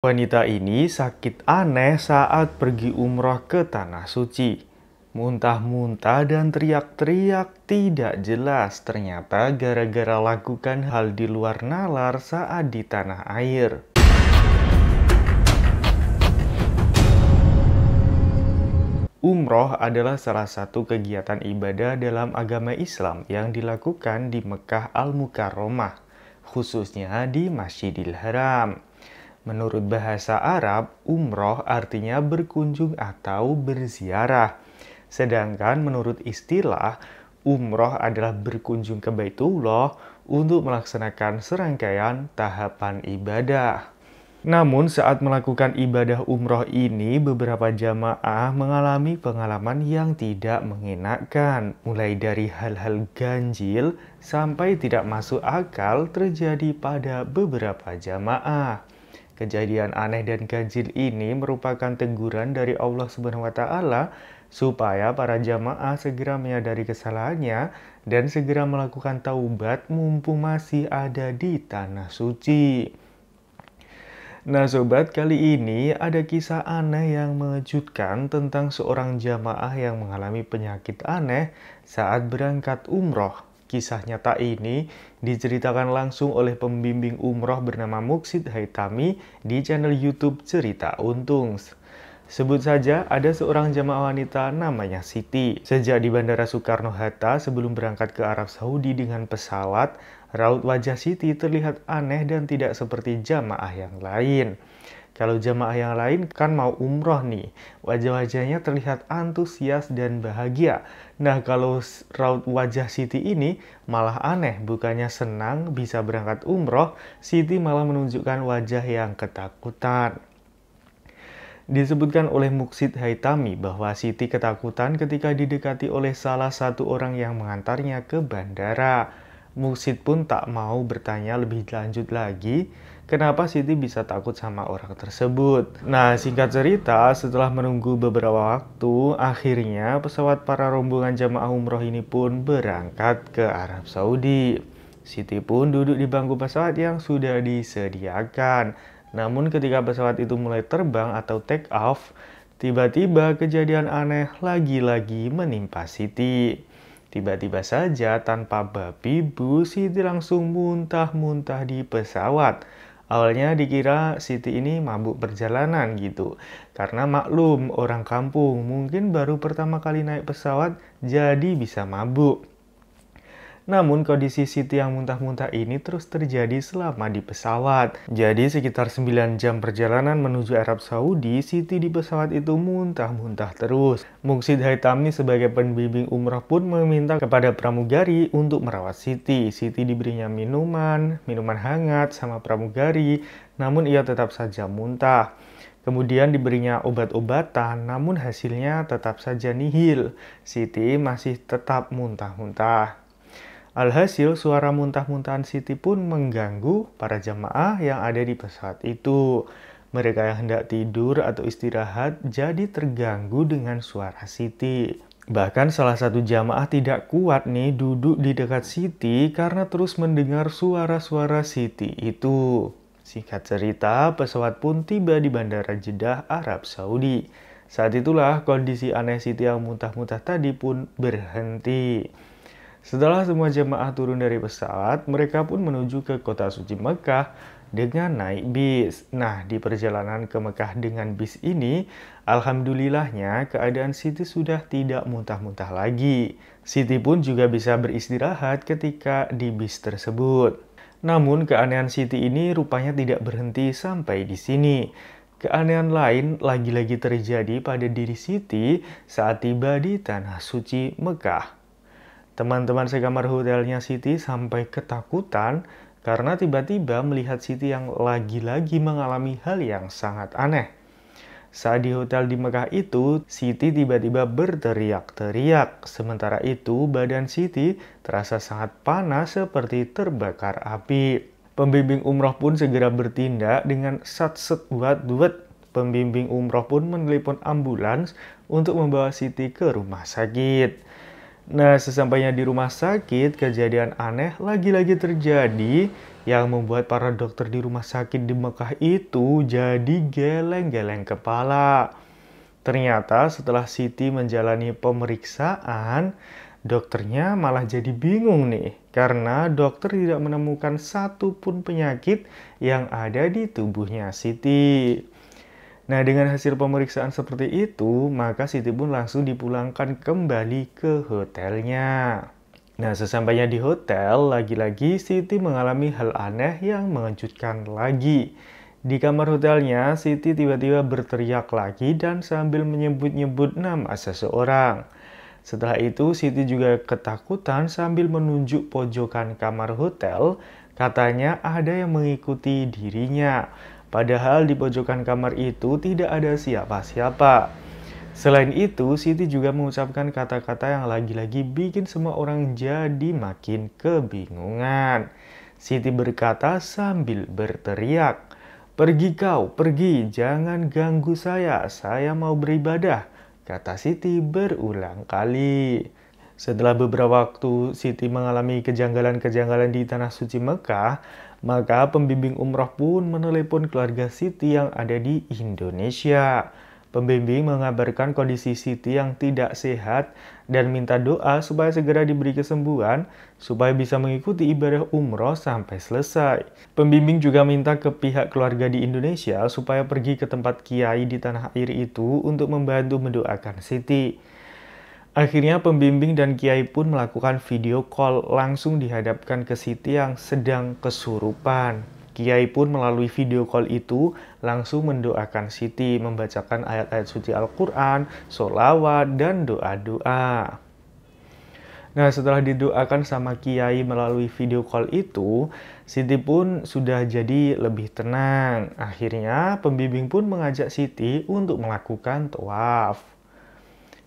Wanita ini sakit aneh saat pergi umroh ke Tanah Suci. Muntah-muntah dan teriak-teriak tidak jelas ternyata gara-gara lakukan hal di luar nalar saat di tanah air. Umroh adalah salah satu kegiatan ibadah dalam agama Islam yang dilakukan di Mekah Al-Mukarromah, khususnya di Masjidil Haram. Menurut bahasa Arab, umroh artinya berkunjung atau berziarah. Sedangkan menurut istilah, umroh adalah berkunjung ke Baitullah untuk melaksanakan serangkaian tahapan ibadah. Namun saat melakukan ibadah umroh ini beberapa jamaah mengalami pengalaman yang tidak mengenakkan, Mulai dari hal-hal ganjil sampai tidak masuk akal terjadi pada beberapa jamaah Kejadian aneh dan ganjil ini merupakan teguran dari Allah Subhanahu wa taala supaya para jamaah segera menyadari kesalahannya dan segera melakukan taubat mumpung masih ada di tanah suci. Nah sobat, kali ini ada kisah aneh yang mengejutkan tentang seorang jamaah yang mengalami penyakit aneh saat berangkat umroh. Kisah nyata ini diceritakan langsung oleh pembimbing umroh bernama Muksid Haitami di channel YouTube Cerita Untung. Sebut saja ada seorang jamaah wanita namanya Siti. Sejak di Bandara Soekarno-Hatta sebelum berangkat ke Arab Saudi dengan pesawat, raut wajah Siti terlihat aneh dan tidak seperti jamaah yang lain. Kalau jemaah yang lain kan mau umroh nih, wajah-wajahnya terlihat antusias dan bahagia. Nah kalau raut wajah Siti ini malah aneh, bukannya senang bisa berangkat umroh, Siti malah menunjukkan wajah yang ketakutan. Disebutkan oleh Muksid Haitami bahwa Siti ketakutan ketika didekati oleh salah satu orang yang mengantarnya ke bandara. Musid pun tak mau bertanya lebih lanjut lagi kenapa Siti bisa takut sama orang tersebut. Nah, singkat cerita, setelah menunggu beberapa waktu, akhirnya pesawat para rombongan jamaah umroh ini pun berangkat ke Arab Saudi. Siti pun duduk di bangku pesawat yang sudah disediakan. Namun ketika pesawat itu mulai terbang atau take off, tiba-tiba kejadian aneh lagi-lagi menimpa Siti. Tiba-tiba saja tanpa babi, Bu Siti langsung muntah-muntah di pesawat. Awalnya dikira Siti ini mabuk perjalanan gitu. Karena maklum orang kampung mungkin baru pertama kali naik pesawat jadi bisa mabuk. Namun kondisi Siti yang muntah-muntah ini terus terjadi selama di pesawat. Jadi sekitar 9 jam perjalanan menuju Arab Saudi, Siti di pesawat itu muntah-muntah terus. Muksid Haitami sebagai pembimbing umrah pun meminta kepada pramugari untuk merawat Siti. Siti diberinya minuman, minuman hangat sama pramugari, namun ia tetap saja muntah. Kemudian diberinya obat-obatan, namun hasilnya tetap saja nihil. Siti masih tetap muntah-muntah. Alhasil suara muntah-muntahan Siti pun mengganggu para jamaah yang ada di pesawat itu. Mereka yang hendak tidur atau istirahat jadi terganggu dengan suara Siti. Bahkan salah satu jamaah tidak kuat nih duduk di dekat Siti karena terus mendengar suara-suara Siti itu. Singkat cerita, pesawat pun tiba di Bandara Jeddah, Arab Saudi. Saat itulah kondisi aneh Siti yang muntah-muntah tadi pun berhenti. Setelah semua jemaah turun dari pesawat, mereka pun menuju ke kota suci Mekah dengan naik bis. Nah, di perjalanan ke Mekah dengan bis ini, alhamdulillahnya keadaan Siti sudah tidak muntah-muntah lagi. Siti pun juga bisa beristirahat ketika di bis tersebut. Namun keanehan Siti ini rupanya tidak berhenti sampai di sini. Keanehan lain lagi-lagi terjadi pada diri Siti saat tiba di Tanah Suci Mekah. Teman-teman sekamar hotelnya Siti sampai ketakutan karena tiba-tiba melihat Siti yang lagi-lagi mengalami hal yang sangat aneh. Saat di hotel di Mekah itu, Siti tiba-tiba berteriak-teriak. Sementara itu, badan Siti terasa sangat panas seperti terbakar api. Pembimbing umroh pun segera bertindak dengan sat set buat duet. Pembimbing umroh pun menelpon ambulans untuk membawa Siti ke rumah sakit. Nah, sesampainya di rumah sakit, kejadian aneh lagi-lagi terjadi yang membuat para dokter di rumah sakit di Mekah itu jadi geleng-geleng kepala. Ternyata setelah Siti menjalani pemeriksaan, dokternya malah jadi bingung nih karena dokter tidak menemukan satupun penyakit yang ada di tubuhnya Siti. Nah, dengan hasil pemeriksaan seperti itu, maka Siti pun langsung dipulangkan kembali ke hotelnya. Nah, sesampainya di hotel, lagi-lagi Siti mengalami hal aneh yang mengejutkan lagi. Di kamar hotelnya, Siti tiba-tiba berteriak lagi dan sambil menyebut-nyebut nama seseorang. Setelah itu, Siti juga ketakutan sambil menunjuk pojokan kamar hotel. Katanya ada yang mengikuti dirinya. Padahal di pojokan kamar itu tidak ada siapa-siapa. Selain itu, Siti juga mengucapkan kata-kata yang lagi-lagi bikin semua orang jadi makin kebingungan. Siti berkata sambil berteriak, "Pergi kau, pergi, jangan ganggu saya. Saya mau beribadah," kata Siti berulang kali. Setelah beberapa waktu Siti mengalami kejanggalan-kejanggalan di Tanah Suci Mekah, maka pembimbing umroh pun menelepon keluarga Siti yang ada di Indonesia. Pembimbing mengabarkan kondisi Siti yang tidak sehat dan minta doa supaya segera diberi kesembuhan supaya bisa mengikuti ibadah umroh sampai selesai. Pembimbing juga minta ke pihak keluarga di Indonesia supaya pergi ke tempat kiai di tanah air itu untuk membantu mendoakan Siti. Akhirnya pembimbing dan kiai pun melakukan video call langsung dihadapkan ke Siti yang sedang kesurupan. Kiai pun melalui video call itu langsung mendoakan Siti, membacakan ayat-ayat suci Al-Quran, sholawat, dan doa-doa. Nah setelah didoakan sama Kiai melalui video call itu, Siti pun sudah jadi lebih tenang. Akhirnya pembimbing pun mengajak Siti untuk melakukan tawaf.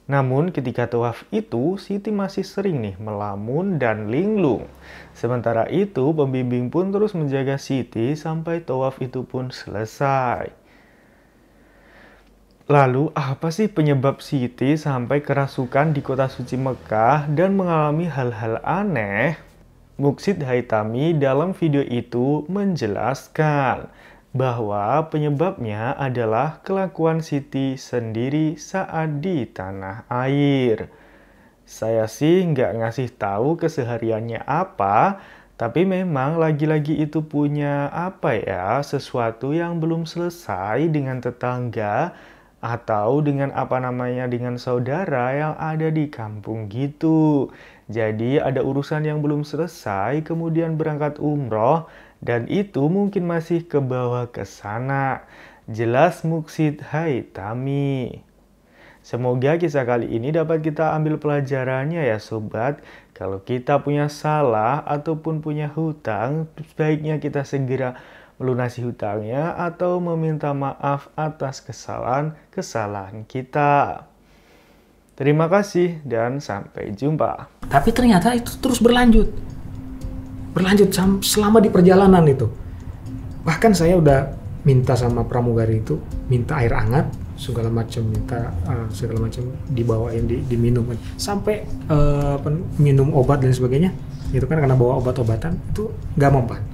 Namun ketika tawaf itu, Siti masih sering nih melamun dan linglung. Sementara itu, pembimbing pun terus menjaga Siti sampai tawaf itu pun selesai. Lalu, apa sih penyebab Siti sampai kerasukan di kota suci Mekah dan mengalami hal-hal aneh? Muksid Haitami dalam video itu menjelaskan bahwa penyebabnya adalah kelakuan Siti sendiri saat di tanah air. Saya sih nggak ngasih tahu kesehariannya apa, tapi memang lagi-lagi itu punya apa ya, sesuatu yang belum selesai dengan tetangga atau dengan apa namanya dengan saudara yang ada di kampung gitu. Jadi ada urusan yang belum selesai kemudian berangkat umroh dan itu mungkin masih ke bawah ke sana. Jelas muksid Hai Tami. Semoga kisah kali ini dapat kita ambil pelajarannya ya sobat. Kalau kita punya salah ataupun punya hutang, sebaiknya kita segera melunasi hutangnya atau meminta maaf atas kesalahan-kesalahan kita. Terima kasih dan sampai jumpa. Tapi ternyata itu terus berlanjut berlanjut selama di perjalanan itu bahkan saya udah minta sama pramugari itu minta air hangat segala macam minta uh, segala macam dibawain di, diminum sampai uh, minum obat dan sebagainya itu kan karena bawa obat-obatan itu nggak mempan